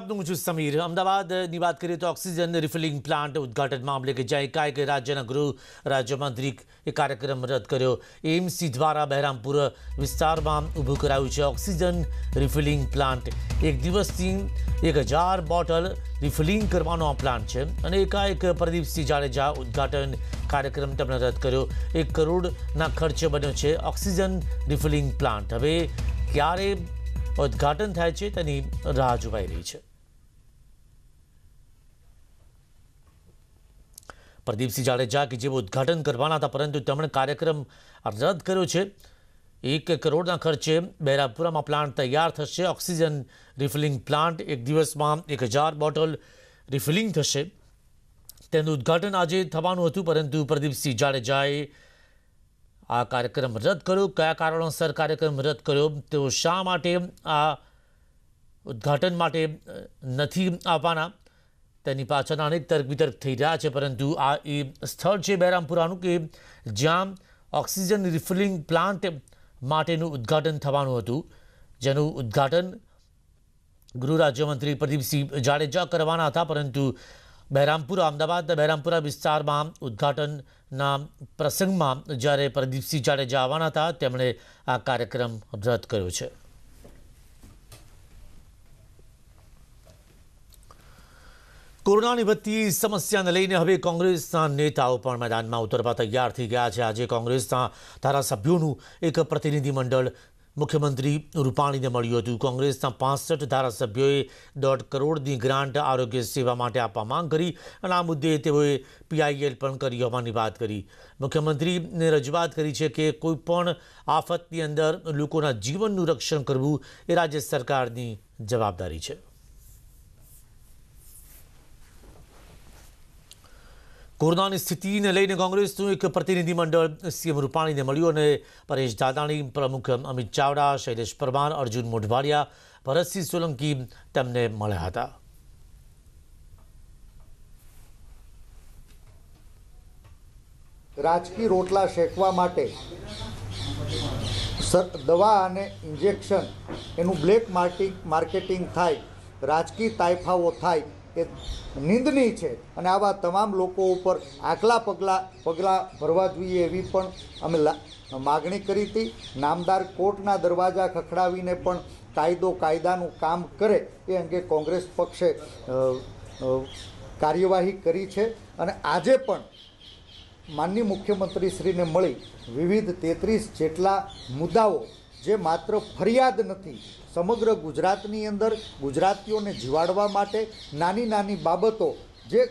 આપનું છું સમીર અમદાવાદની વાત કરીએ તો ઓક્સિજન રિફિલિંગ પ્લાન્ટ ઉદ્ઘાટન મામલે કે જ્યાં એકાએક રાજ્યના ગૃહ રાજ્યમંત્રી એ કાર્યક્રમ રદ કર્યો એમસી દ્વારા બહેરામપુર વિસ્તારમાં ઊભું કરાયું છે ઓક્સિજન રિફિલિંગ પ્લાન્ટ એક દિવસથી એક હજાર બોટલ રિફિલિંગ કરવાનો આ પ્લાન્ટ છે અને એકાએક પ્રદીપસિંહ જાડેજા ઉદ્ઘાટન કાર્યક્રમ તેમણે રદ કર્યો એક કરોડના ખર્ચે બન્યો છે ઓક્સિજન રિફિલિંગ પ્લાન્ટ હવે ક્યારે ઉદ્ઘાટન થાય છે તેની રાહ જોવાઈ રહી છે પ્રદીપસિંહ જાડેજા કે જેઓ ઉદ્ઘાટન કરવાના હતા પરંતુ તેમણે કાર્યક્રમ રદ કર્યો છે એક કરોડના ખર્ચે બહેરાપુરામાં પ્લાન્ટ તૈયાર થશે ઓક્સિજન રિફિલિંગ પ્લાન્ટ એક દિવસમાં એક હજાર બોટલ રિફિલિંગ થશે તેનું ઉદ્ઘાટન આજે થવાનું હતું પરંતુ પ્રદીપસિંહ જાડેજાએ આ કાર્યક્રમ રદ કર્યો કયા કારણોસર કાર્યક્રમ રદ કર્યો તેઓ શા માટે આ ઉદ્ઘાટન માટે નથી આવવાના તેની પાછળના અનેક તર્ક વિતર્ક થઈ રહ્યા છે પરંતુ આ એ સ્થળ છે બહેરામપુરાનું કે જ્યાં ઓક્સિજન રિફિલિંગ પ્લાન્ટ માટેનું ઉદ્ઘાટન થવાનું હતું જેનું ઉદ્ઘાટન ગૃહ રાજ્યમંત્રી પ્રદીપસિંહ જાડેજા કરવાના હતા પરંતુ બહેરામપુરા અમદાવાદ બહેરામપુરા વિસ્તારમાં ઉદ્ઘાટનના પ્રસંગમાં જ્યારે પ્રદીપસિંહ જાડેજા આવવાના હતા તેમણે આ કાર્યક્રમ રદ કર્યો છે કોરોનાની વધતી સમસ્યાને લઈને હવે કોંગ્રેસના નેતાઓ પણ મેદાનમાં ઉતરવા તૈયાર થઈ ગયા છે આજે કોંગ્રેસના ધારાસભ્યોનું એક પ્રતિનિધિમંડળ મુખ્યમંત્રી રૂપાણીને મળ્યું હતું કોંગ્રેસના પાસઠ ધારાસભ્યોએ દોઢ કરોડની ગ્રાન્ટ આરોગ્ય સેવા માટે આપવા માંગ કરી અને આ મુદ્દે તેઓએ પીઆઈએલ પણ કરી હોવાની વાત કરી મુખ્યમંત્રીને રજૂઆત કરી છે કે કોઈપણ આફતની અંદર લોકોના જીવનનું રક્ષણ કરવું એ રાજ્ય સરકારની જવાબદારી છે પૂરનાની સ્થિતિને લઈને કોંગ્રેસનું એક પ્રતિનિધિમંડળ સીએમ રૂપાણીને મળ્યું અને પરેશ દાદાણી પ્રમુખ અમિત ચાવડા શૈલેષ પરમાર અર્જુન મોઢવાડિયા ભરતસિંહ સોલંકી તેમને મળ્યા હતા રાજકીય રોટલા શેકવા માટે દવા અને ઇન્જેક્શન એનું બ્લેક માર્કેટિંગ થાય રાજકીય તાયફાઓ થાય એ નિંદની છે અને આવા તમામ લોકો ઉપર આકલા પગલાં પગલાં ભરવા જોઈએ એવી પણ અમે માગણી કરી હતી નામદાર કોર્ટના દરવાજા ખખડાવીને પણ કાયદો કાયદાનું કામ કરે એ અંગે કોંગ્રેસ પક્ષે કાર્યવાહી કરી છે અને આજે પણ માનનીય મુખ્યમંત્રીશ્રીને મળી વિવિધ તેત્રીસ જેટલા મુદ્દાઓ જે માત્ર ફરિયાદ નથી સમગ્ર ગુજરાતની અંદર ગુજરાતીઓને જીવાડવા માટે નાની નાની બાબતો જે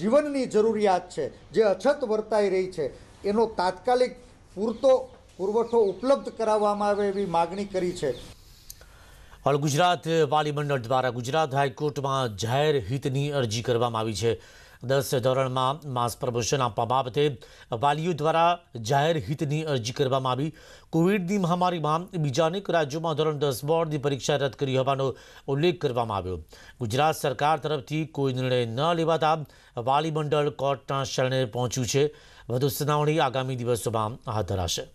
જીવનની જરૂરિયાત છે જે અછત વર્તાઈ રહી છે એનો તાત્કાલિક પૂરતો પુરવઠો ઉપલબ્ધ કરાવવામાં આવે એવી માગણી કરી છે ઓલ ગુજરાત વાલી મંડળ દ્વારા ગુજરાત હાઈકોર્ટમાં જાહેર હિતની અરજી કરવામાં આવી છે દસ ધોરણમાં માસ પ્રમોશન આપવા બાબતે વાલીઓ દ્વારા જાહેર હિતની અરજી કરવામાં આવી કોવિડની મહામારીમાં બીજા અનેક રાજ્યોમાં ધોરણ દસ બોર્ડની પરીક્ષા રદ કરી હોવાનો ઉલ્લેખ કરવામાં આવ્યો ગુજરાત સરકાર તરફથી કોઈ નિર્ણય ન લેવાતા વાલી મંડળ કોર્ટના શરણે પહોંચ્યું છે વધુ સુનાવણી આગામી દિવસોમાં હાથ ધરાશે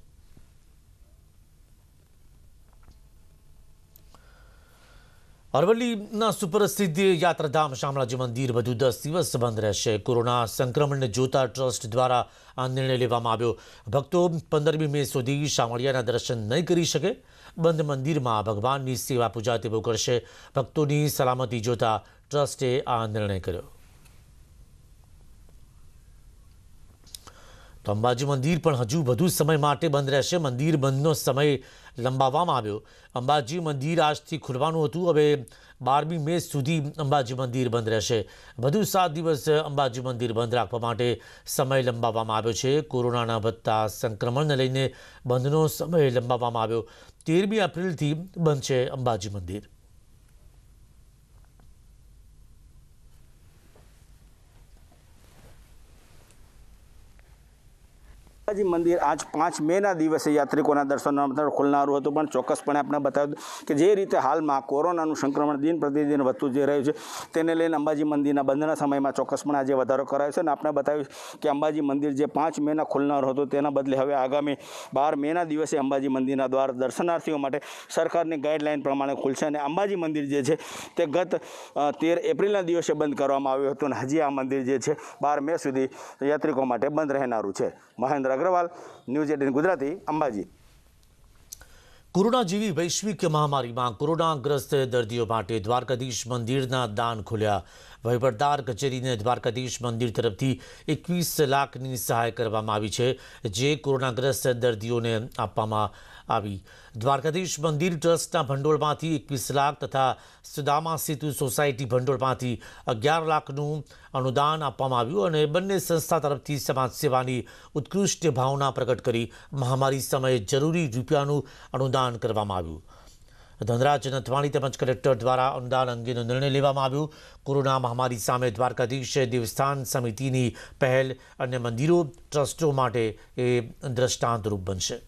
અરવલ્લીના સુપ્રસિદ્ધ યાત્રાધામ શામળાજી મંદિર વધુ દસ દિવસ બંધ રહેશે કોરોના સંક્રમણને જોતા ટ્રસ્ટ દ્વારા આ નિર્ણય લેવામાં આવ્યો ભક્તો પંદરમી મે સુધી શામળિયાના દર્શન નહીં કરી શકે બંધ મંદિરમાં ભગવાનની સેવા પૂજા તેઓ કરશે ભક્તોની સલામતી જોતા ટ્રસ્ટે આ નિર્ણય કર્યો તો અંબાજી મંદિર પણ હજુ વધુ સમય માટે બંધ રહેશે મંદિર બંધનો સમય લંબાવવામાં આવ્યો અંબાજી મંદિર આજથી ખુલવાનું હતું હવે બારમી મે સુધી અંબાજી મંદિર બંધ રહેશે વધુ સાત દિવસ અંબાજી મંદિર બંધ રાખવા માટે સમય લંબાવવામાં આવ્યો છે કોરોનાના વધતા સંક્રમણને લઈને બંધનો સમય લંબાવવામાં આવ્યો તેરમી એપ્રિલથી બંધ છે અંબાજી મંદિર અંબાજી મંદિર આજ પાંચ મેના દિવસે યાત્રિકોના દર્શન ખુલનારું હતું પણ ચોક્કસપણે આપણે બતાવ્યું કે જે રીતે હાલમાં કોરોનાનું સંક્રમણ દિન પ્રતિદિન વધતું જઈ રહ્યું છે તેને લઈને અંબાજી મંદિરના બંધના સમયમાં ચોક્કસપણે આજે વધારો કરાયો છે અને આપણે બતાવ્યું કે અંબાજી મંદિર જે પાંચ મેના ખોલનારું હતું તેના બદલે હવે આગામી બાર મેના દિવસે અંબાજી મંદિરના દ્વારા દર્શનાર્થીઓ માટે સરકારની ગાઈડલાઇન પ્રમાણે ખુલશે અને અંબાજી મંદિર જે છે તે ગત તેર એપ્રિલના દિવસે બંધ કરવામાં આવ્યું હતું અને હજી આ મંદિર જે છે બાર મે સુધી યાત્રિકો માટે બંધ રહેનારું છે Mahendra Agrawal news eighteen Gujarati Ambaji corona જેવી વૈશ્વિક મહામારીમાં કોરોનાગ્રસ્ત દર્દીઓ માટે દ્વારકાધીશ મંદિરના દાન ખોલ્યા વહીવટદાર કચેરીને દ્વારકાધીશ મંદિર તરફથી એકવીસ લાખની સહાય કરવામાં આવી છે જે કોરોનાગ્રસ્ત દર્દીઓને આપવામાં આવી દ્વારકાધીશ મંદિર ટ્રસ્ટના ભંડોળમાંથી એકવીસ લાખ તથા સુદામા સેતુ સોસાયટી ભંડોળમાંથી અગિયાર લાખનું અનુદાન આપવામાં આવ્યું અને બંને સંસ્થા તરફથી સમાજસેવાની ઉત્કૃષ્ટ ભાવના પ્રગટ કરી મહામારી સમયે જરૂરી રૂપિયાનું અનુદાન કરવામાં આવ્યું ધનરાજ નથવાણી તેમજ કલેક્ટર દ્વારા અનુદાન અંગેનો નિર્ણય લેવામાં આવ્યો કોરોના મહામારી સામે દ્વારકાધીશ દેવસ્થાન સમિતિની પહેલ અને મંદિરો ટ્રસ્ટો માટે એ દ્રષ્ટાંતરૂપ બનશે